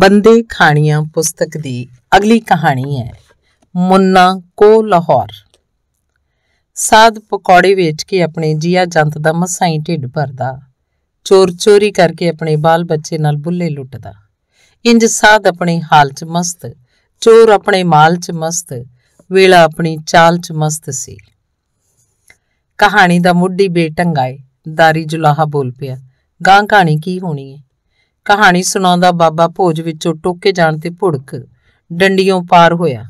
ਬੰਦੇ ਖਾਣੀਆਂ ਪੁਸਤਕ ਦੀ ਅਗਲੀ ਕਹਾਣੀ ਹੈ ਮੁੰਨਾ ਕੋ ਲਾਹੌਰ ਸਾਧ ਪਕੌੜੇ ਵੇਚ ਕੇ ਆਪਣੇ ਜੀਆ ਜੰਤ ਦਾ ਮਸਾਈ ਢਿੱਡ ਭਰਦਾ ਚੋਰ ਚੋਰੀ ਕਰਕੇ ਆਪਣੇ ਬਾਲ ਬੱਚੇ ਨਾਲ ਬੁੱਲੇ ਲੁੱਟਦਾ ਇੰਜ ਸਾਧ ਆਪਣੇ ਹਾਲ 'ਚ ਮਸਤ ਚੋਰ ਆਪਣੇ ਮਾਲ 'ਚ ਮਸਤ ਵੇਲਾ ਆਪਣੀ ਚਾਲ 'ਚ ਮਸਤ ਸੀ ਕਹਾਣੀ ਦਾ ਮੁੱਢੀ ਬੇਟੰਗਾਏ ਦਾਰੀ ਜੁਲਾਹਾ ਬੋਲ ਪਿਆ ਗਾਂ ਕਹਾਣੀ ਕੀ ਹੋਣੀ ਹੈ ਕਹਾਣੀ ਸੁਣਾਉਂਦਾ ਬਾਬਾ ਭੋਜ ਵਿੱਚੋਂ ਟੋਕੇ ਜਾਣ ਤੇ ਭੁੜਕ ਡੰਡੀਆਂ ਪਾਰ ਹੋਇਆ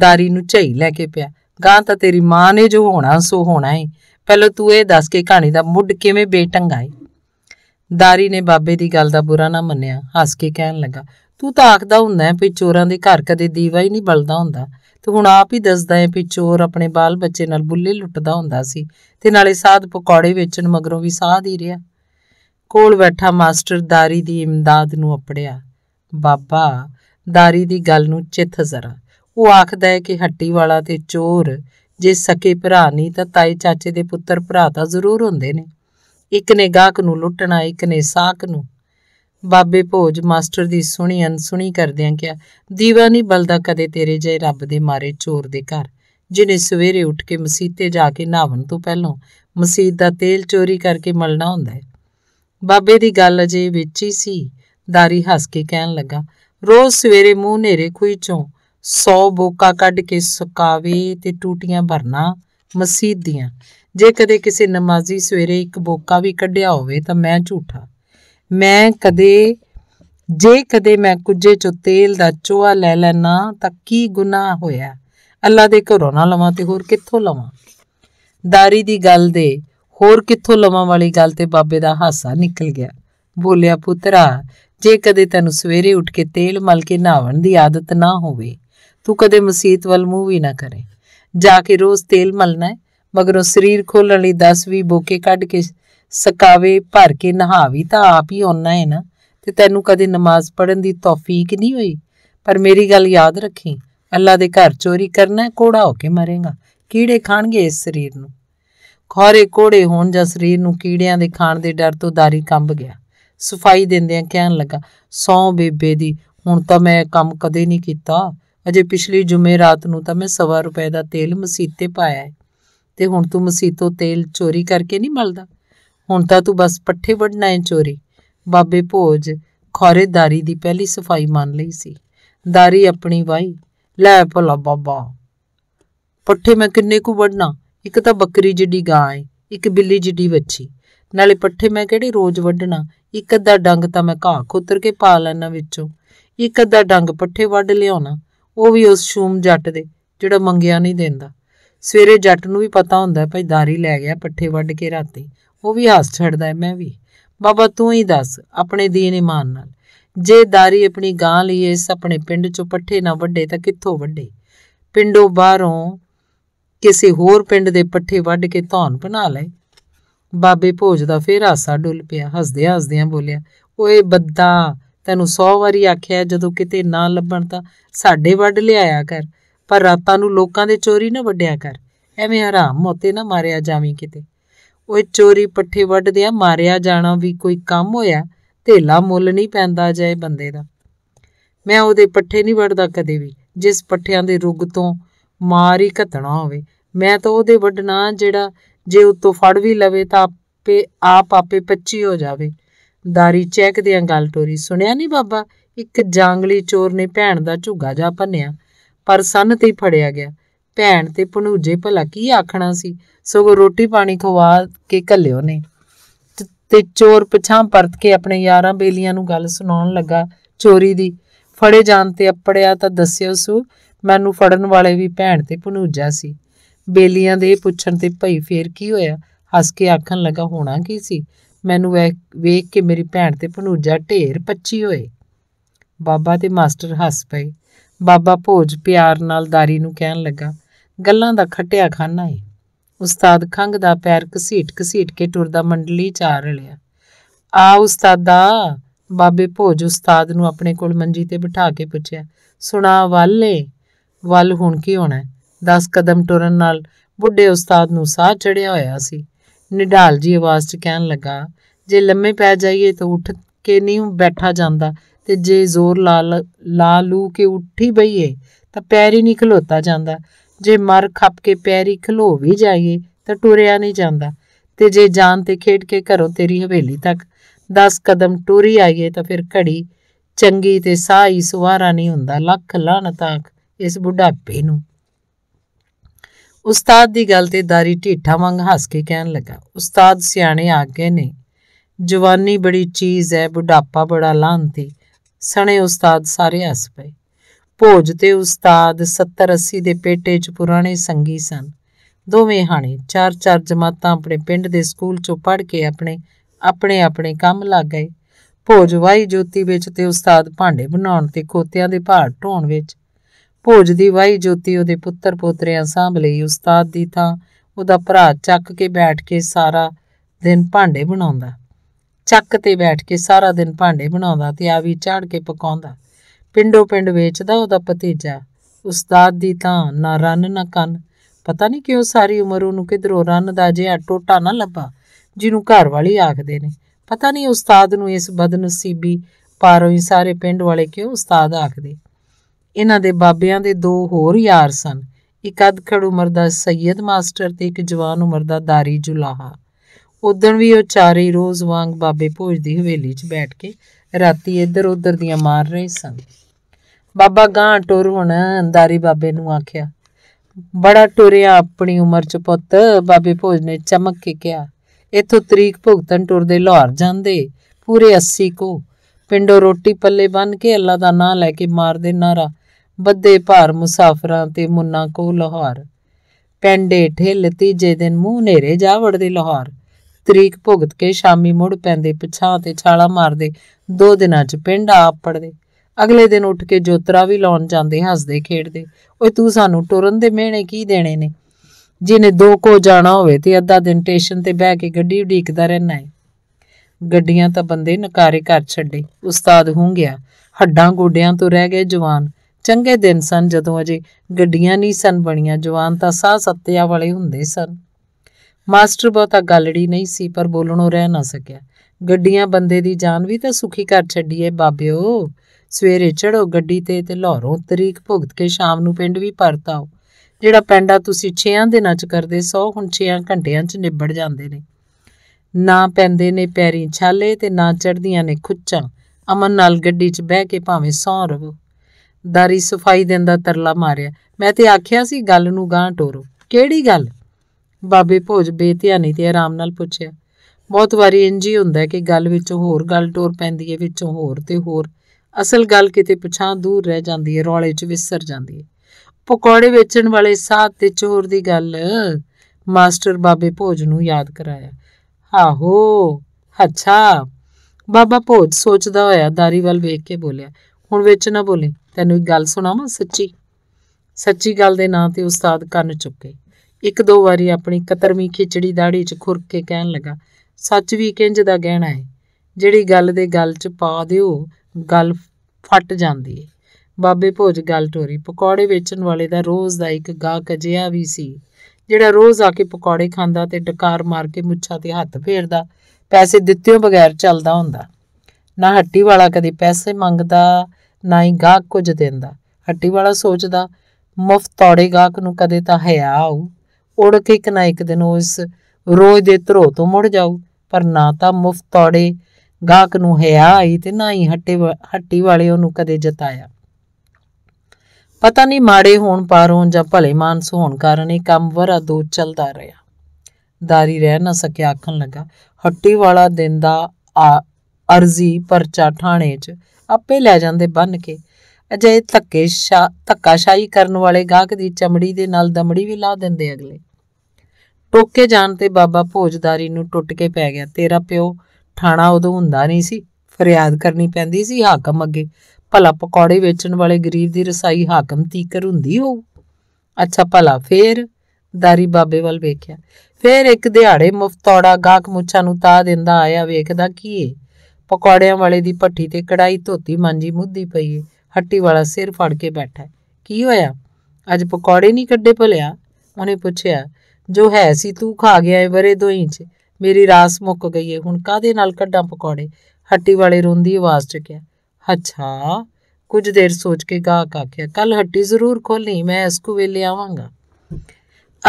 ਦਾਰੀ ਨੂੰ ਝਈ ਲੈ ਕੇ ਪਿਆ ਗਾਂ ਤਾਂ ਤੇਰੀ ਮਾਂ ਨੇ ਜੋ ਹੋਣਾ ਸੋ ਹੋਣਾ ਏ ਪਹਿਲਾਂ ਤੂੰ ਇਹ ਦੱਸ ਕੇ ਕਹਾਣੀ ਦਾ ਮੁੱਢ ਕਿਵੇਂ ਬੇਟੰਗਾ ਏ ਦਾਰੀ ਨੇ ਬਾਬੇ ਦੀ ਗੱਲ ਦਾ ਬੁਰਾ ਨਾ ਮੰਨਿਆ ਹੱਸ ਕੇ ਕਹਿਣ ਲੱਗਾ ਤੂੰ ਤਾਂ ਆਖਦਾ ਹੁੰਦਾ ਵੀ ਚੋਰਾਂ ਦੇ ਘਰ ਕਦੇ ਦੀਵਾ ਹੀ ਨਹੀਂ ਬਲਦਾ ਹੁੰਦਾ ਤੇ ਹੁਣ ਆਪ ਹੀ ਦੱਸਦਾ ਹੈ ਵੀ ਚੋਰ ਆਪਣੇ ਬਾਲ ਬੱਚੇ ਨਾਲ ਬੁੱਲੇ ਲੁੱਟਦਾ ਹੁੰਦਾ ਸੀ ਤੇ ਨਾਲੇ ਸਾਧ ਪਕੌੜੇ ਵੇਚਣ ਮਗਰੋਂ ਵੀ ਸਾਧ ਹੀ ਰਿਹਾ ਕੋਲ ਬੈਠਾ ਮਾਸਟਰ ਦਾਰੀ ਦੀ ਇਮਦਾਦ ਨੂੰ ਅਪੜਿਆ ਬਾਬਾ ਦਾਰੀ ਦੀ ਗੱਲ ਨੂੰ ਚਿੱਥ ਜ਼ਰਾ ਉਹ ਆਖਦਾ ਹੈ ਕਿ ਹੱਟੀ ਵਾਲਾ ਤੇ ਚੋਰ ਜੇ ਸਕੇ ਭਰਾ ਨਹੀਂ ਤਾਂ ਤਾਈ ਚਾਚੇ ਦੇ ਪੁੱਤਰ ਭਰਾ ਤਾਂ ਜ਼ਰੂਰ ਹੁੰਦੇ ਨੇ ਇੱਕ ਨੇ ਗਾਹਕ ਨੂੰ ਲੁੱਟਣਾ ਇੱਕ ਨੇ ਸਾਕ ਨੂੰ ਬਾਬੇ ਭੋਜ ਮਾਸਟਰ ਦੀ ਸੁਣੀ ਅਨਸੁਣੀ ਕਰਦਿਆਂ ਕਿਹਾ ਦੀਵਾ ਨਹੀਂ ਬਲਦਾ ਕਦੇ ਤੇਰੇ ਜੇ ਰੱਬ ਦੇ ਮਾਰੇ ਚੋਰ ਦੇ ਘਰ ਜਿਨੇ ਸਵੇਰੇ ਉੱਠ ਕੇ ਮਸੀਤੇ ਜਾ ਕੇ ਨਾਵਣ ਤੋਂ ਪਹਿਲਾਂ ਮਸੀਤ ਦਾ ਤੇਲ ਚੋਰੀ ਕਰਕੇ ਮਲਣਾ ਹੁੰਦਾ ਹੈ ਬਾਬੇ ਦੀ ਗੱਲ ਅਜੇ ਵਿੱਚ ਹੀ ਸੀ ਦਾਰੀ ਹੱਸ ਕੇ ਕਹਿਣ ਲੱਗਾ ਰੋਜ਼ ਸਵੇਰੇ ਮੂੰਹ ਨੇਰੇ ਕੋਈ ਚੋਂ 100 ਬੋਕਾ ਕੱਢ ਕੇ ਸੁਕਾਵੇ ਤੇ ਟੂਟੀਆਂ ਭਰਨਾ ਮਸਜਿਦ ਦੀਆਂ ਜੇ ਕਦੇ ਕਿਸੇ ਨਮਾਜ਼ੀ ਸਵੇਰੇ ਇੱਕ ਬੋਕਾ ਵੀ ਕੱਢਿਆ ਹੋਵੇ ਤਾਂ ਮੈਂ ਝੂਠਾ ਮੈਂ ਕਦੇ ਜੇ ਕਦੇ ਮੈਂ ਕੁਝੇ ਚੋਂ ਤੇਲ ਦਾ ਚੋਆ ਲੈ ਲੈਣਾ ਤਾਂ ਕੀ ਗੁਨਾਹ ਹੋਇਆ ਅੱਲਾ ਦੇ ਘਰੋਂ ਨਾ ਲਵਾਂ ਤੇ ਹੋਰ ਕਿੱਥੋਂ ਲਵਾਂ ਦਾਰੀ ਦੀ ਗੱਲ ਦੇ ਹੋਰ ਕਿੱਥੋਂ ਲਵਾਂ ਵਾਲੀ ਗੱਲ ਤੇ ਬਾਬੇ ਦਾ ਹਾਸਾ ਨਿਕਲ ਗਿਆ ਬੋਲਿਆ ਪੁੱਤਰਾ ਜੇ ਕਦੇ ਤੈਨੂੰ ਸਵੇਰੇ ਉੱਠ ਕੇ ਤੇਲ ਮਲ ਕੇ ਨਹਾਉਣ ਦੀ ਆਦਤ ਨਾ ਹੋਵੇ ਤੂੰ ਕਦੇ ਮਸੀਤ ਵੱਲ ਮੂੰਹ ਵੀ ਨਾ ਕਰੇ ਜਾ ਕੇ ਰੋਜ਼ ਤੇਲ ਮਲਣਾ ਮਗਰੋਂ ਸਰੀਰ ਖੋਲਣ ਲਈ 10 ਵੀ ਬੋਕੇ ਕੱਢ ਕੇ ਸਕਾਵੇ ਭਰ ਕੇ ਨਹਾ ਵੀ ਤਾਂ ਆਪ ਹੀ ਆਉਣਾ ਹੈ ਨਾ ਤੇ ਤੈਨੂੰ ਕਦੇ ਨਮਾਜ਼ ਪੜਨ ਦੀ ਤੌਫੀਕ ਨਹੀਂ ਹੋਈ ਪਰ ਮੇਰੀ ਗੱਲ ਯਾਦ ਰੱਖੀ ਅੱਲਾ ਦੇ ਘਰ ਚੋਰੀ ਕਰਨਾ ਕੋੜਾ ਹੋ ਕੇ ਮਰੇਗਾ ਕੀੜੇ ਖਾਣਗੇ ਇਸ ਸਰੀਰ ਨੂੰ ਖੋਰੇ ਕੋੜੇ ਹੋਣ ਜਾਂ ਸਰੀਰ ਨੂੰ ਕੀੜਿਆਂ ਦੇ ਖਾਣ ਦੇ ਡਰ ਤੋਂ ਦਾਰੀ ਕੰਬ ਗਿਆ ਸਫਾਈ ਦਿੰਦਿਆਂ ਕਹਿਣ ਲੱਗਾ ਸੌ ਬੇਬੇ ਦੀ ਹੁਣ ਤਾਂ ਮੈਂ ਕੰਮ ਕਦੇ ਨਹੀਂ ਕੀਤਾ ਅਜੇ ਪਿਛਲੀ ਜੁਮੇ ਰਾਤ ਨੂੰ ਤਾਂ ਮੈਂ ਸਵਾ ਰੁਪਏ ਦਾ ਤੇਲ ਮਸੀਤੇ ਪਾਇਆ ਹੈ ਤੇ ਹੁਣ ਤੂੰ ਮਸੀਤੋਂ ਤੇਲ ਚੋਰੀ ਕਰਕੇ ਨਹੀਂ ਮਲਦਾ ਹੁਣ ਤਾਂ ਤੂੰ ਬਸ ਪੱਠੇ ਵੱਢਣਾ ਹੈ ਚੋਰੀ ਬਾਬੇ ਭੋਜ ਖੌਰੇਦਾਰੀ ਦੀ ਪਹਿਲੀ ਸਫਾਈ ਮੰਨ ਲਈ ਸੀ ਦਾਰੀ ਆਪਣੀ ਵਾਈ ਲੈ ਭਲਾ ਬਾਬਾ ਪੱਠੇ ਮੈਂ ਕਿੰਨੇ ਕੁ ਵੱਢਣਾ ਇੱਕ ਤਾਂ ਬੱਕਰੀ ਜਿੱਡੀ ਗਾਂ ਏ ਇੱਕ ਬਿੱਲੀ ਜਿੱਡੀ ਵੱਛੀ ਨਾਲੇ ਪੱਠੇ ਮੈਂ ਕਿਹੜੇ ਰੋਜ਼ ਵੱਢਣਾ ਇੱਕ ਅੱਧਾ ਡੰਗ ਤਾਂ ਮੈਂ ਘਾਹ ਖੋਤਰ ਕੇ ਪਾ ਲੈਣਾ ਵਿੱਚੋਂ ਇੱਕ ਅੱਧਾ ਡੰਗ ਪੱਠੇ ਵੱਢ ਲਿਆਉਣਾ ਉਹ ਵੀ ਉਸ ਸ਼ੂਮ ਜੱਟ ਦੇ ਜਿਹੜਾ ਮੰਗਿਆ ਨਹੀਂ ਦਿੰਦਾ ਸਵੇਰੇ ਜੱਟ ਨੂੰ ਵੀ ਪਤਾ ਹੁੰਦਾ ਭਾਈ ਦਾਰੀ ਲੈ ਗਿਆ ਪੱਠੇ ਵੱਢ ਕੇ ਰਾਤੀ ਉਹ ਵੀ ਹੱਸ ਛੱਡਦਾ ਮੈਂ ਵੀ ਬਾਬਾ ਤੂੰ ਹੀ ਦੱਸ ਆਪਣੇ ਦੀਨ ਇਮਾਨ ਨਾਲ ਜੇ ਦਾਰੀ ਆਪਣੀ ਗਾਂ ਲਈ ਇਸ ਆਪਣੇ ਪਿੰਡ ਚੋਂ ਪੱਠੇ ਨਾ ਵੱਡੇ ਤਾਂ ਕਿੱਥੋਂ ਵੱਡੇ ਪਿੰਡੋਂ ਬਾਹਰੋਂ ਕਿਸੇ ਹੋਰ ਪਿੰਡ ਦੇ ਪੱਠੇ ਵੱਢ ਕੇ ਧੌਣ ਬਣਾ ਲਏ ਬਾਬੇ ਭੋਜ ਦਾ ਫੇਰ ਹਾਸਾ ਡੁੱਲ ਪਿਆ ਹੱਸਦੇ ਹੱਸਦਿਆਂ ਬੋਲਿਆ ਓਏ ਬੱਦਾ ਤੈਨੂੰ 100 ਵਾਰੀ ਆਖਿਆ ਜਦੋਂ ਕਿਤੇ ਨਾ ਲੱਭਣ ਤਾਂ ਸਾਡੇ ਵੱਢ ਲਿਆਇਆ ਕਰ ਪਰ ਰਾਤਾਂ ਨੂੰ ਲੋਕਾਂ ਦੇ ਚੋਰੀ ਨਾ ਵੱਡਿਆ ਕਰ ਐਵੇਂ ਹਰਾਮ ਮੋਤੇ ਨਾ ਮਾਰਿਆ ਜਾਵੀਂ ਕਿਤੇ ਓਏ ਚੋਰੀ ਪੱਠੇ ਵੱਢਦਿਆਂ ਮਾਰਿਆ ਜਾਣਾ ਵੀ ਕੋਈ ਕੰਮ ਹੋਇਆ ਢੇਲਾ ਮੁੱਲ ਨਹੀਂ ਪੈਂਦਾ ਜਾਏ ਬੰਦੇ ਦਾ ਮੈਂ ਉਹਦੇ ਪੱਠੇ ਨਹੀਂ ਵੱਢਦਾ ਕਦੇ ਵੀ ਜਿਸ ਪੱਠਿਆਂ ਦੇ ਰੁੱਗ ਤੋਂ ਮਾਰ ਹੀ ਘਤਣਾ ਹੋਵੇ ਮੈਂ ਤਾਂ ਉਹਦੇ ਵੱਡਣਾ ਜਿਹੜਾ ਜੇ ਉਤੋਂ ਫੜ ਵੀ ਲਵੇ ਤਾਂ ਆਪੇ ਆਪ ਆਪੇ ਪੱਚੀ ਹੋ ਜਾਵੇ ਦਾਰੀ ਚੈੱਕ ਦਿਆਂ ਗੱਲ ਟੋਰੀ ਸੁਣਿਆ ਨਹੀਂ ਬਾਬਾ ਇੱਕ ਜਾਂਗਲੀ ਚੋਰ ਨੇ ਭੈਣ ਦਾ ਝੁੱਗਾ ਜਾ ਭੰਨਿਆ ਪਰ ਸੰਨ ਤੇ ਫੜਿਆ ਗਿਆ ਭੈਣ ਤੇ ਪਨੂਜੇ ਭਲਾ ਕੀ ਆਖਣਾ ਸੀ ਸੋ ਰੋਟੀ ਪਾਣੀ ਖਵਾ ਕੇ ਕੱਲਿਓ ਨੇ ਤੇ ਚੋਰ ਪਛਾਂ ਪਰਤ ਕੇ ਆਪਣੇ ਯਾਰਾਂ ਬੇਲੀਆਂ ਨੂੰ ਗੱਲ ਸੁਣਾਉਣ ਲੱਗਾ ਚੋਰੀ ਦੀ ਫੜੇ ਜਾਣ ਤੇ ਅਪੜਿਆ ਤਾਂ ਦੱਸਿਓ ਸੂ ਮੈਨੂੰ ਫੜਨ ਵਾਲੇ ਵੀ ਭੈਣ ਤੇ ਭਨੂਜਾ ਸੀ ਬੇਲੀਆਂ ਦੇ ਪੁੱਛਣ ਤੇ ਭਈ ਫੇਰ ਕੀ ਹੋਇਆ ਹੱਸ ਕੇ ਆਖਣ ਲੱਗਾ ਹੋਣਾ ਕੀ ਸੀ ਮੈਨੂੰ ਵੇਖ ਕੇ ਮੇਰੀ ਭੈਣ ਤੇ ਭਨੂਜਾ ਢੇਰ ਪੱਚੀ ਹੋਏ ਬਾਬਾ ਤੇ ਮਾਸਟਰ ਹੱਸ ਪਏ ਬਾਬਾ ਭੋਜ ਪਿਆਰ ਨਾਲ ਦਾਰੀ ਨੂੰ ਕਹਿਣ ਲੱਗਾ ਗੱਲਾਂ ਦਾ ਖਟਿਆ ਖਾਨਾ ਏ ਉਸਤਾਦ ਖੰਗ ਦਾ ਪੈਰ ਕਸੀਟ ਕਸੀਟ ਕੇ ਟੁਰਦਾ ਮੰਡਲੀ ਚ ਆ ਰਿਹਾ ਆ ਉਸਤਾਦਾ ਬਾਬੇ ਭੋਜ ਉਸਤਾਦ ਨੂੰ ਆਪਣੇ ਕੋਲ ਮੰਜੀ ਤੇ ਬਿਠਾ ਕੇ ਪੁੱਛਿਆ ਸੁਣਾ ਵਾਲੇ ਵੱਲ ਹੁਣ ਕੀ ਹੋਣਾ 10 ਕਦਮ ਟੁਰਨ ਨਾਲ ਬੁੱਢੇ ਉਸਤਾਦ ਨੂੰ ਸਾਹ ਚੜਿਆ ਹੋਇਆ ਸੀ ਨਿਢਾਲ ਜੀ ਆਵਾਜ਼ 'ਚ ਕਹਿਣ ਲੱਗਾ ਜੇ ਲੰਮੇ ਪੈ ਜਾਈਏ ਤਾਂ ਉੱਠ ਕੇ ਨਹੀਂ ਬੈਠਾ ਜਾਂਦਾ ਤੇ ਜੇ ਜ਼ੋਰ ਲਾ ਲਾ ਲੂ ਕੇ ਉੱਠੀ ਬਈਏ ਤਾਂ ਪੈਰ ਹੀ ਨਹੀਂ ਖਲੋਤਾ ਜਾਂਦਾ ਜੇ ਮਰ ਖੱਪ ਕੇ ਪੈਰ ਹੀ ਖਲੋ ਵੀ ਜਾਈਏ ਤਾਂ ਟੁਰਿਆ ਨਹੀਂ ਜਾਂਦਾ ਤੇ ਜੇ ਜਾਨ ਤੇ ਖੇਡ ਕੇ ਘਰੋਂ ਤੇਰੀ ਹਵੇਲੀ ਤੱਕ 10 ਕਦਮ ਟੁਰੀ ਆਈਏ ਤਾਂ ਫਿਰ ਘੜੀ ਚੰਗੀ ਤੇ ਸਾਹ ਹੀ ਸੁਵਾਰਾ ਨਹੀਂ ਹੁੰਦਾ ਲੱਖ ਲਾਹਨਤ ਆਖ ਇਸ ਬੁਢਾਪੇ ਨੂੰ ਉਸਤਾਦ ਦੀ ਗੱਲ ਤੇ ਦਾਰੀ ਢੀਠਾ ਵਾਂਗ ਹੱਸ ਕੇ ਕਹਿਣ ਲੱਗਾ ਉਸਤਾਦ ਸਿਆਣੇ ਆ ਗਏ ਨੇ ਜਵਾਨੀ ਬੜੀ ਚੀਜ਼ ਹੈ ਬੁਢਾਪਾ ਬੜਾ ਲਾਂਤੀ ਸਣੇ ਉਸਤਾਦ ਸਾਰੇ ਹੱਸ ਪਏ ਭੋਜ ਤੇ ਉਸਤਾਦ 70 80 ਦੇ ਪੇਟੇ 'ਚ ਪੁਰਾਣੇ ਸੰਗੀ ਸਨ ਦੋਵੇਂ ਹਾਣੇ ਚਾਰ ਚਾਰ ਜਮਾਤਾਂ ਆਪਣੇ ਪਿੰਡ ਦੇ ਸਕੂਲ 'ਚੋਂ ਪੜ੍ਹ ਕੇ ਆਪਣੇ ਆਪਣੇ ਆਪਣੇ ਕੰਮ ਲੱਗ ਗਏ ਭੋਜ ਵਾਈ ਜੋਤੀ ਵਿੱਚ ਤੇ ਉਸਤਾਦ ਭਾਂਡੇ ਬਣਾਉਣ ਤੇ ਖੋਤਿਆਂ ਦੇ ਭਾਰ ਢੋਣ ਵਿੱਚ ਭੋਜ ਦੀ ਵਾਈ ਜੋਤੀ ਉਹਦੇ ਪੁੱਤਰ ਪੋਤਰਿਆਂ ਸਾਹਮਣੇ ਲਈ ਉਸਤਾਦ ਦੀ ਤਾਂ ਉਹਦਾ ਭਰਾ ਚੱਕ ਕੇ ਬੈਠ ਕੇ ਸਾਰਾ ਦਿਨ ਭਾਂਡੇ ਬਣਾਉਂਦਾ ਚੱਕ ਤੇ ਬੈਠ ਕੇ ਸਾਰਾ ਦਿਨ ਭਾਂਡੇ ਬਣਾਉਂਦਾ ਤੇ ਆ ਵੀ ਚਾੜ ਕੇ ਪਕਾਉਂਦਾ ਪਿੰਡੋ ਪਿੰਡ ਵੇਚਦਾ ਉਹਦਾ ਭਤੀਜਾ ਉਸਤਾਦ ਦੀ ਤਾਂ ਨਾ ਰੰਨ ਨਾ ਕੰਨ ਪਤਾ ਨਹੀਂ ਕਿਉਂ ਸਾਰੀ ਉਮਰ ਉਹਨੂੰ ਕਿਧਰੋਂ ਰੰਨ ਦਾ ਜਿਹਾ ਟੋਟਾ ਨਾ ਲੱਭਾ ਜਿਹਨੂੰ ਘਰ ਵਾਲੀ ਆਖਦੇ ਨੇ ਪਤਾ ਨਹੀਂ ਉਸਤਾਦ ਨੂੰ ਇਸ ਬਦਨਸੀਬੀ ਪਾਰੋਂ ਹੀ ਸਾਰੇ ਪਿੰਡ ਵਾਲੇ ਕਿਉਂ ਉਸਤਾਦ ਆਖਦੇ ਇਹਨਾਂ ਦੇ ਬਾਬਿਆਂ ਦੇ ਦੋ ਹੋਰ ਯਾਰ ਸਨ ਇੱਕ ਅਧਖੜ ਉਮਰ ਦਾ ਸੈਦ ਮਾਸਟਰ ਤੇ ਇੱਕ ਜਵਾਨ ਉਮਰ ਦਾ ਦਾਰੀ ਜੁਲਾਹਾ ਉਦੋਂ ਵੀ ਉਹ ਚਾਰੇ ਰੋਜ਼ ਵਾਂਗ ਬਾਬੇ ਭੋਜ ਦੀ ਹਵੇਲੀ 'ਚ ਬੈਠ ਕੇ ਰਾਤੀ ਇੱਧਰ ਉੱਧਰ ਦੀਆਂ ਮਾਰ ਰਹੇ ਸਨ ਬਾਬਾ ਗਾਂ ਟੁਰ ਹੁਣ ਦਾਰੀ ਬਾਬੇ ਨੂੰ ਆਖਿਆ ਬੜਾ ਟੁਰਿਆ ਆਪਣੀ ਉਮਰ 'ਚ ਪੁੱਤ ਬਾਬੇ ਭੋਜ ਨੇ ਚਮਕ ਕੇ ਕਿਹਾ ਇਥੋਂ ਤਰੀਕ ਭੁਗਤਨ ਟੁਰਦੇ ਲਾਹੌਰ ਜਾਂਦੇ ਪੂਰੇ 80 ਕੋ ਪਿੰਡੋਂ ਰੋਟੀ ਪੱਲੇ ਬੰਨ ਕੇ ਅੱਲਾ ਦਾ ਨਾਂ ਲੈ ਕੇ ਮਾਰਦੇ ਨਾਰਾ ਬੱਦੇ ਭਾਰ ਮੁਸਾਫਰਾਂ ਤੇ ਮੁੰਨਾ ਕੋ ਲਾਹੌਰ ਪੈਂਡੇ ਠੇਲ ਤੀਜੇ ਦਿਨ ਮੂੰਹ ਨੇਰੇ ਜਾ ਵੜਦੇ ਲਾਹੌਰ ਤਰੀਕ ਭੁਗਤ ਕੇ ਸ਼ਾਮੀ ਮੁੜ ਪੈਂਦੇ ਪਿਛਾਂ ਤੇ ਛਾਲਾ ਮਾਰਦੇ ਦੋ ਦਿਨਾਂ 'ਚ ਪਿੰਡ ਆਪ ਪੜਦੇ ਅਗਲੇ ਦਿਨ ਉੱਠ ਕੇ ਜੋਤਰਾ ਵੀ ਲਾਉਣ ਜਾਂਦੇ ਹੱਸਦੇ ਖੇਡਦੇ ਓਏ ਤੂੰ ਸਾਨੂੰ ਟੁਰਨ ਦੇ ਮਿਹਣੇ ਕੀ ਦੇਣੇ ਨੇ ਜਿਹਨੇ ਦੋ ਕੋ ਜਾਣਾ ਹੋਵੇ ਤੇ ਅੱਧਾ ਦਿਨ ਸਟੇਸ਼ਨ ਤੇ ਬਹਿ ਕੇ ਗੱਡੀ ਉਡੀਕਦਾ ਰਹਿਣਾ ਹੈ ਗੱਡੀਆਂ ਤਾਂ ਬੰਦੇ ਨਕਾਰੇ ਘਰ ਛੱਡੇ ਉਸਤਾਦ ਹੂੰ ਗਿਆ ਹੱਡਾਂ ਗੋਡਿਆਂ ਤੋਂ ਰਹਿ ਗਏ ਜਵਾਨ ਚੰਗੇ ਦਿਨ ਸਨ ਜਦੋਂ ਅਜੇ ਗੱਡੀਆਂ ਨਹੀਂ ਸਨ ਬਣੀਆਂ ਜਵਾਨ ਤਾਂ ਸਾਹ ਸੱਤਿਆ ਵਾਲੇ ਹੁੰਦੇ ਸਨ ਮਾਸਟਰ ਬਹੁਤਾ ਗੱਲੜੀ ਨਹੀਂ ਸੀ ਪਰ ਬੋਲਣੋਂ ਰਹਿ ਨਾ ਸਕਿਆ ਗੱਡੀਆਂ ਬੰਦੇ ਦੀ ਜਾਨ ਵੀ ਤਾਂ ਸੁਖੀ ਕਰ ਛੱਡੀਏ ਬਾਬਿਓ ਸਵੇਰੇ ਚੜੋ ਗੱਡੀ ਤੇ ਤੇ ਲਾਹੌਰੋਂ ਤਰੀਕ ਭੁਗਤ ਕੇ ਸ਼ਾਮ ਨੂੰ ਪਿੰਡ ਵੀ ਪਰਤਾਓ ਜਿਹੜਾ ਪੈਂਡਾ ਤੁਸੀਂ 6 ਦਿਨਾਂ ਚ ਕਰਦੇ 100 ਹੁਣ 6 ਘੰਟਿਆਂ ਚ ਨਿਬੜ ਜਾਂਦੇ ਨੇ ਨਾ ਪੈਂਦੇ ਨੇ ਪੈਰੀ ਛਾਲੇ ਤੇ ਨਾ ਚੜਦੀਆਂ ਨੇ ਖੁੱਚਾਂ ਅਮਨ ਨਾਲ ਗੱਡੀ 'ਚ ਬਹਿ ਕੇ ਭਾਵੇਂ ਸੌਂ ਰਵੋ ਦਾਰੀ ਸਫਾਈ ਦਿੰਦਾ ਤਰਲਾ ਮਾਰਿਆ ਮੈਂ ਤੇ ਆਖਿਆ ਸੀ ਗੱਲ ਨੂੰ ਗਾਂ ਟੋਰੋ ਕਿਹੜੀ ਗੱਲ ਬਾਬੇ ਭੋਜ ਬੇਧਿਆਨੀ ਤੇ ਆਰਾਮ ਨਾਲ ਪੁੱਛਿਆ ਬਹੁਤ ਵਾਰੀ ਇੰਜ ਹੀ ਹੁੰਦਾ ਕਿ ਗੱਲ ਵਿੱਚੋਂ ਹੋਰ ਗੱਲ ਟੋਰ ਪੈਂਦੀ ਹੈ ਵਿੱਚੋਂ ਹੋਰ ਤੇ ਹੋਰ ਅਸਲ ਗੱਲ ਕਿਤੇ ਪਛਾਂ ਦੂਰ ਰਹਿ ਜਾਂਦੀ ਹੈ ਰੌਲੇ 'ਚ ਵਿਸਰ ਜਾਂਦੀ ਹੈ ਪਕੌੜੇ ਵੇਚਣ ਵਾਲੇ ਸਾਧ ਤੇ ਚੋਰ ਦੀ ਗੱਲ ਮਾਸਟਰ ਬਾਬੇ ਭੋਜ ਨੂੰ ਯਾਦ ਕਰਾਇਆ ਆਹੋ ਅੱਛਾ ਬਾਬਾ ਭੋਜ ਸੋਚਦਾ ਹੋਇਆ ਦਾਰੀ ਵੱਲ ਵੇਖ ਕੇ ਬੋਲਿਆ ਹੁਣ ਵਿੱਚ ਨਾ ਬੋਲੇ ਤੈਨੂੰ ਇੱਕ ਗੱਲ ਸੁਣਾਵਾਂ ਸੱਚੀ ਸੱਚੀ ਗੱਲ ਦੇ ਨਾਂ ਤੇ ਉਸਤਾਦ ਕੰਨ ਚੁੱਕੇ ਇੱਕ ਦੋ ਵਾਰੀ ਆਪਣੀ ਕਤਰਮੀ ਖਿਚੜੀ ਦਾੜੀ 'ਚ ਖੁਰਕ ਕੇ ਕਹਿਣ ਲੱਗਾ ਸੱਚ ਵੀ ਕਿੰਜ ਦਾ ਗਹਿਣਾ ਹੈ ਜਿਹੜੀ ਗੱਲ ਦੇ ਗੱਲ 'ਚ ਪਾ ਦਿਓ ਗੱਲ ਫਟ ਜਾਂਦੀ ਹੈ ਬਾਬੇ ਭੋਜ ਗੱਲ ਟੋਰੀ ਪਕੌੜੇ ਵੇਚਣ ਵਾਲੇ ਦਾ ਰੋਜ਼ ਦਾ ਇੱਕ ਗਾਹਕ ਜਿਹਾ ਵੀ ਸੀ ਜਿਹੜਾ ਰੋਜ਼ ਆ ਕੇ ਪਕੌੜੇ ਖਾਂਦਾ ਤੇ ਡਕਾਰ ਮਾਰ ਕੇ ਮੁੱਛਾਂ ਤੇ ਹੱਥ ਫੇਰਦਾ ਪੈਸੇ ਦਿੱਤਿਓ ਬਗੈਰ ਚੱਲਦਾ ਹੁੰਦਾ ਨਾ ਹੱਟੀ ਵਾਲਾ ਕਦੇ ਪੈਸੇ ਮੰਗਦਾ ਨਾ ਹੀ ਗਾਹਕ ਕੁਝ ਦਿੰਦਾ ਹੱਟੀ ਵਾਲਾ ਸੋਚਦਾ ਮੁਫਤ ਤੌੜੇ ਗਾਹਕ ਨੂੰ ਕਦੇ ਤਾਂ ਹਿਆ ਆਉ ਉੜ ਕੇ ਇੱਕ ਨਾ ਇੱਕ ਦਿਨ ਉਸ ਰੋਜ਼ ਦੇ ਧਰੋ ਤੋਂ ਮੁੜ ਜਾਉ ਪਰ ਨਾ ਤਾਂ ਮੁਫਤ ਤੌੜੇ ਗਾਹਕ ਨੂੰ ਹਿਆ ਆਈ ਤੇ ਨਾ ਹੀ ਹੱਟੇ ਹੱਟੀ ਵਾਲੇ ਉਹਨੂੰ ਕਦੇ ਜਤਾਇਆ ਪਤਾ ਨਹੀਂ ਮਾੜੇ ਹੋਣ ਪਾਰੋਂ ਜਾਂ ਭਲੇ ਮਾਨਸ ਹੋਣ ਕਾਰਨ ਇਹ ਕੰਮ ਵਰਾ ਦੋ ਚੱਲਦਾ ਰਿਹਾ ਦਾਰੀ ਰਹਿ ਨਾ ਸਕਿਆ ਆਖਣ ਲੱਗਾ ਹੱਟੀ ਵਾਲਾ ਦਿਨ ਦਾ ਅਰਜ਼ੀ ਪਰਚਾ ਥਾਣੇ 'ਚ ਆਪੇ ਲੈ ਜਾਂਦੇ ਬੰਨ ਕੇ ਅਜੇ ਧੱਕੇ ਧੱਕਾਸ਼ਾਈ ਕਰਨ ਵਾਲੇ ਗਾਹਕ ਦੀ ਚਮੜੀ ਦੇ ਨਾਲ ਦਮੜੀ ਵੀ ਲਾ ਦਿੰਦੇ ਅਗਲੇ ਟੋਕੇ ਜਾਣ ਤੇ ਬਾਬਾ ਭੋਜਦਾਰੀ ਨੂੰ ਟੁੱਟ ਕੇ ਪੈ ਗਿਆ ਤੇਰਾ ਪਿਓ ਥਾਣਾ ਉਦੋਂ ਹੁੰਦਾ ਨਹੀਂ ਸੀ ਫਰਿਆਦ ਕਰਨੀ ਪੈਂਦੀ ਸੀ ਹਾਕਮ ਅੱਗੇ ਭਲਾ ਪਕੌੜੇ ਵੇਚਣ ਵਾਲੇ ਗਰੀਬ ਦੀ ਰਸਾਈ ਹਾਕਮ ਤੀਕਰ ਹੁੰਦੀ ਹੋ ਅੱਛਾ ਭਲਾ ਫੇਰ ਦਾਰੀ ਬਾਬੇ ਵੱਲ ਵੇਖਿਆ ਫੇਰ ਇੱਕ ਦਿਹਾੜੇ ਮੁਫਤੌੜਾ ਗਾਹਕ ਮੁੱਛਾਂ ਨੂੰ ਤਾ ਦਿੰਦਾ ਆਇਆ ਵੇਖਦਾ ਕੀ ਏ ਪਕੌੜਿਆਂ ਵਾਲੇ ਦੀ ਭੱਠੀ ਤੇ ਕੜਾਈ ਧੋਤੀ ਮਾਂਜੀ ਮੁੱਧੀ ਪਈ ਏ ਹੱਟੀ ਵਾਲਾ ਸਿਰ ਫੜ ਕੇ ਬੈਠਾ ਕੀ ਹੋਇਆ ਅੱਜ ਪਕੌੜੇ ਨਹੀਂ ਕੱਢੇ ਭਲਿਆ ਉਹਨੇ ਪੁੱਛਿਆ ਜੋ ਹੈ ਸੀ ਤੂੰ ਖਾ ਗਿਆ ਏ ਬਰੇ ਦੋਈ ਚ ਮੇਰੀ ਰਾਸ ਮੁੱਕ ਗਈ ਏ ਹੁਣ ਕਾਦੇ ਨਾਲ ਕੱਢਾਂ ਪਕੌੜੇ ਹੱਟੀ ਵਾਲੇ ਰੋਂਦੀ ਆਵਾਜ਼ ਚ ਕਿਹਾ ਅੱਛਾ ਕੁਝ ਦੇਰ ਸੋਚ ਕੇ ਗਾਹਕ ਆਖਿਆ ਕੱਲ ਹੱਟੀ ਜ਼ਰੂਰ ਖੋਲਣੀ ਮੈਂ ਇਸ ਕੋ ਵੇਲੇ ਆਵਾਂਗਾ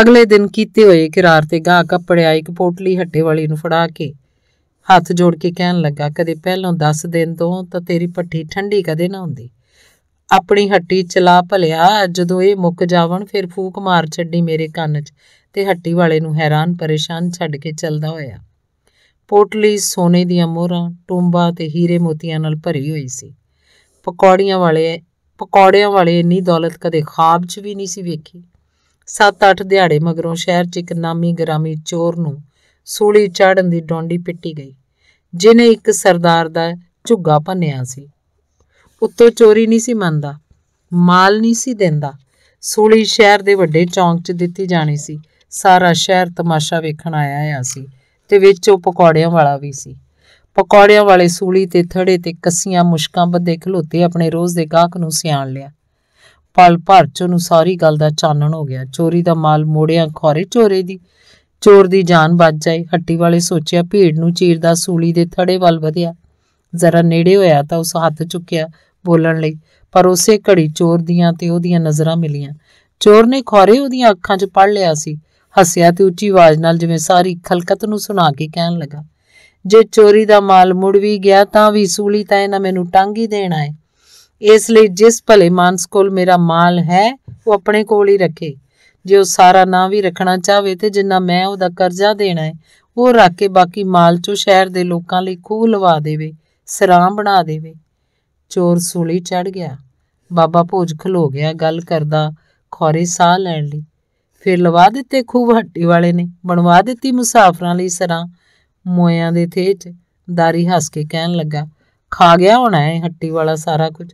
ਅਗਲੇ ਦਿਨ ਕੀਤੇ ਹੋਏ ਕਿਰਾਰ ਤੇ ਗਾਹਕ ਆਪੜਿਆ ਇੱਕ ਪੋਟਲੀ ਹੱਟੇ ਵਾਲੀ ਨੂੰ ਫੜਾ ਕੇ ਹੱਥ ਜੋੜ ਕੇ ਕਹਿਣ ਲੱਗਾ ਕਦੇ ਪਹਿਲਾਂ 10 ਦਿਨ ਤੋਂ ਤਾਂ ਤੇਰੀ ਪੱਠੀ ਠੰਡੀ ਕਦੇ ਨਾ ਹੁੰਦੀ ਆਪਣੀ ਹੱਟੀ ਚਲਾ ਭਲਿਆ ਜਦੋਂ ਇਹ ਮੁੱਕ ਜਾਵਣ ਫਿਰ ਫੂਕ ਮਾਰ ਛੱਡੀ ਮੇਰੇ ਕੰਨ 'ਚ ਤੇ ਹੱਟੀ ਵਾਲੇ ਨੂੰ ਹੈਰਾਨ ਪਰੇਸ਼ਾਨ ਛੱਡ ਕੇ ਚੱਲਦਾ ਹੋਇਆ ਪੋਟਲੀ ਸੋਨੇ ਦੀਆਂ ਮੋਹਰਾਂ ਟੁੰਬਾ ਤੇ ਹੀਰੇ ਮੋਤੀਆਂ ਨਾਲ ਭਰੀ ਹੋਈ ਸੀ ਪਕੌੜੀਆਂ ਵਾਲੇ ਪਕੌੜਿਆਂ ਵਾਲੇ ਇੰਨੀ ਦੌਲਤ ਕਦੇ ਖਾਬ 'ਚ ਵੀ ਨਹੀਂ ਸੀ ਵੇਖੀ 7-8 ਦਿਹਾੜੇ ਮਗਰੋਂ ਸ਼ਹਿਰ 'ਚ ਇੱਕ ਨਾਮੀ ਗਰਾਮੀ ਚੋਰ ਨੂੰ ਸੂਲੀ ਚਾੜਨ ਦੀ ਡੋਂਡੀ ਪਿੱਟੀ ਗਈ ਜਿਨੇ ਇੱਕ ਸਰਦਾਰ ਦਾ ਝੁੱਗਾ ਭੰਨਿਆ ਸੀ ਉੱਤੋਂ ਚੋਰੀ ਨਹੀਂ ਸੀ ਮੰਨਦਾ ਮਾਲ ਨਹੀਂ ਸੀ ਦਿੰਦਾ ਸੋਲੀ ਸ਼ਹਿਰ ਦੇ ਵੱਡੇ ਚੌਂਕ 'ਚ ਦਿੱਤੀ ਜਾਣੀ ਸੀ ਸਾਰਾ ਸ਼ਹਿਰ ਤਮਾਸ਼ਾ ਵੇਖਣ ਆਇਆ ਆ ਸੀ ਤੇ ਵਿੱਚ ਉਹ ਪਕੌੜਿਆਂ ਵਾਲਾ ਵੀ ਸੀ ਪਕੌੜਿਆਂ ਵਾਲੇ ਸੂਲੀ ਤੇ ਥੜੇ ਤੇ ਕੱਸੀਆਂ ਮੁਸ਼ਕਾਂ ਬੱਧੇ ਖਲੋਤੇ ਆਪਣੇ ਰੋਜ਼ ਦੇ ਗਾਹਕ ਨੂੰ ਸਿਆਣ ਲਿਆ ਪਲ ਭਰ ਚ ਉਹਨੂੰ ਸਾਰੀ ਗੱਲ ਦਾ ਚਾਨਣ ਹੋ ਗਿਆ ਚੋਰੀ ਦਾ ਮਾਲ ਮੋੜਿਆਂ ਖੋਰੇ ਚੋਰੇ ਦੀ ਚੋਰ ਦੀ ਜਾਨ ਬਚ ਜਾਏ ਹੱਟੀ ਵਾਲੇ ਸੋਚਿਆ ਭੀੜ ਨੂੰ ਚੀਰਦਾ ਸੂਲੀ ਦੇ ਥੜੇ ਵੱਲ ਵਧਿਆ ਜ਼ਰਾ ਨੇੜੇ ਹੋਇਆ ਤਾਂ ਉਸ ਹੱਥ ਚੁੱਕਿਆ ਬੋਲਣ ਲਈ ਪਰ ਉਸੇ ਘੜੀ ਚੋਰ ਦੀਆਂ ਤੇ ਉਹਦੀਆਂ ਨਜ਼ਰਾਂ ਮਿਲੀਆਂ ਚੋਰ ਨੇ ਖੋਰੇ ਉਹਦੀਆਂ ਅੱਖਾਂ 'ਚ ਪੜ ਲਿਆ ਸੀ ਹੱਸਿਆ ਤੇ ਉੱਚੀ ਆਵਾਜ਼ ਨਾਲ ਜਿਵੇਂ ਸਾਰੀ ਖਲਕਤ ਨੂੰ ਸੁਣਾ ਕੇ ਕਹਿਣ ਲੱਗਾ ਜੇ ਚੋਰੀ ਦਾ ਮਾਲ ਮੁੜ ਵੀ ਗਿਆ ਤਾਂ ਵੀ ਸੂਲੀ ਤਾਂ ਇਹਨਾਂ ਮੈਨੂੰ ਟੰਗ ਹੀ ਦੇਣਾ ਹੈ ਇਸ ਲਈ ਜਿਸ ਭਲੇ ਮਾਨਸ ਕੋਲ ਮੇਰਾ ਮਾਲ ਹੈ ਉਹ ਆਪਣੇ ਕੋਲ ਹੀ ਰੱਖੇ ਜੇ ਉਹ ਸਾਰਾ ਨਾਂ ਵੀ ਰੱਖਣਾ ਚਾਹਵੇ ਤੇ ਜਿੰਨਾ ਮੈਂ ਉਹਦਾ ਕਰਜ਼ਾ ਦੇਣਾ ਹੈ ਉਹ ਰੱਖ ਕੇ ਬਾਕੀ ਮਾਲ ਚੋਂ ਸ਼ਹਿਰ ਦੇ ਲੋਕਾਂ ਲਈ ਖੂਹ ਲਵਾ ਦੇਵੇ ਸਰਾਂ ਬਣਾ ਦੇਵੇ ਚੋਰ ਸੂਲੀ ਚੜ ਗਿਆ ਬਾਬਾ ਭੋਜ ਖਲੋ ਗਿਆ ਗੱਲ ਕਰਦਾ ਖੌਰੇ ਸਾਹ ਲੈਣ ਲਈ ਫਿਰ ਲਵਾ ਦਿੱਤੇ ਖੂਬ ਹੱਟੀ ਵਾਲੇ ਨੇ ਬਣਵਾ ਦਿੱਤੀ ਮੁਸਾਫਰਾਂ ਲਈ ਸਰਾਂ ਮੋਇਆਂ ਦੇ ਥੇਚ ਦਾਰੀ ਹੱਸ ਕੇ ਕਹਿਣ ਲੱਗਾ ਖਾ ਗਿਆ ਹੋਣਾ ਹੈ ਹੱਟੀ ਵਾਲਾ ਸਾਰਾ ਕੁਝ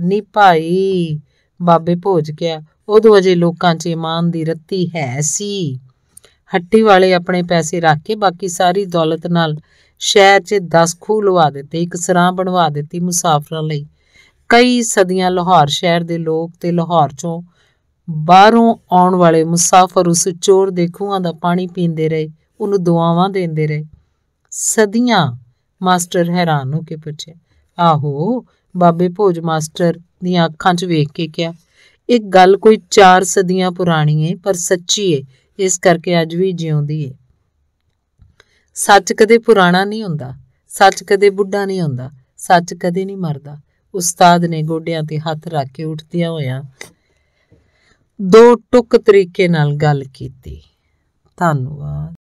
ਨਹੀਂ ਭਾਈ ਬਾਬੇ ਭੋਜ ਗਿਆ ਉਦੋਂ ਅਜੇ ਲੋਕਾਂ 'ਚ ਇਮਾਨ ਦੀ ਰੱਤੀ ਹੈ ਸੀ ਹੱਟੀ ਵਾਲੇ ਆਪਣੇ ਪੈਸੇ ਰੱਖ ਕੇ ਬਾਕੀ ਸਾਰੀ ਦੌਲਤ ਨਾਲ ਸ਼ਹਿਰ 'ਚ 10 ਖੂਹ ਲਵਾ ਦਿੱਤੇ ਇੱਕ ਸਰਾਂ ਬਣਵਾ ਦਿੱਤੀ ਮੁਸਾਫਰਾਂ ਲਈ ਕਈ ਸਦੀਆਂ ਲਾਹੌਰ ਸ਼ਹਿਰ ਦੇ ਲੋਕ ਤੇ ਲਾਹੌਰ 'ਚੋਂ ਬਾਹਰੋਂ ਆਉਣ ਵਾਲੇ ਮੁਸਾਫਰ ਉਸ ਚੋਰ ਦੇ ਖੂਹਾਂ ਦਾ ਪਾਣੀ ਪੀਂਦੇ ਰਹੇ ਉਹਨੂੰ ਦੁਆਵਾਂ ਦਿੰਦੇ ਰਹੇ ਸਦੀਆਂ ਮਾਸਟਰ ਹੈਰਾਨ ਹੋ ਕੇ ਪੁੱਛਿਆ ਆਹੋ ਬਾਬੇ ਭੋਜ ਮਾਸਟਰ ਦੀਆਂ ਅੱਖਾਂ 'ਚ ਵੇਖ ਕੇ ਕਿਹਾ ਇੱਕ ਗੱਲ ਕੋਈ 4 ਸਦੀਆਂ ਪੁਰਾਣੀ ਏ ਪਰ ਸੱਚੀ ਏ ਇਸ ਕਰਕੇ ਅੱਜ ਵੀ ਜਿਉਂਦੀ ਏ ਸੱਚ ਕਦੇ ਪੁਰਾਣਾ ਨਹੀਂ ਹੁੰਦਾ ਸੱਚ ਕਦੇ ਬੁੱਢਾ ਨਹੀਂ ਹੁੰਦਾ ਸੱਚ ਕਦੇ ਨਹੀਂ ਮਰਦਾ ਉਸਤਾਦ ਨੇ ਗੋਡਿਆਂ ਤੇ ਹੱਥ ਰੱਖ ਕੇ ਉੱਠਦਿਆਂ ਹੋਇਆਂ ਦੋ ਟੁਕ ਤਰੀਕੇ ਨਾਲ ਗੱਲ ਕੀਤੀ ਧੰਨਵਾਦ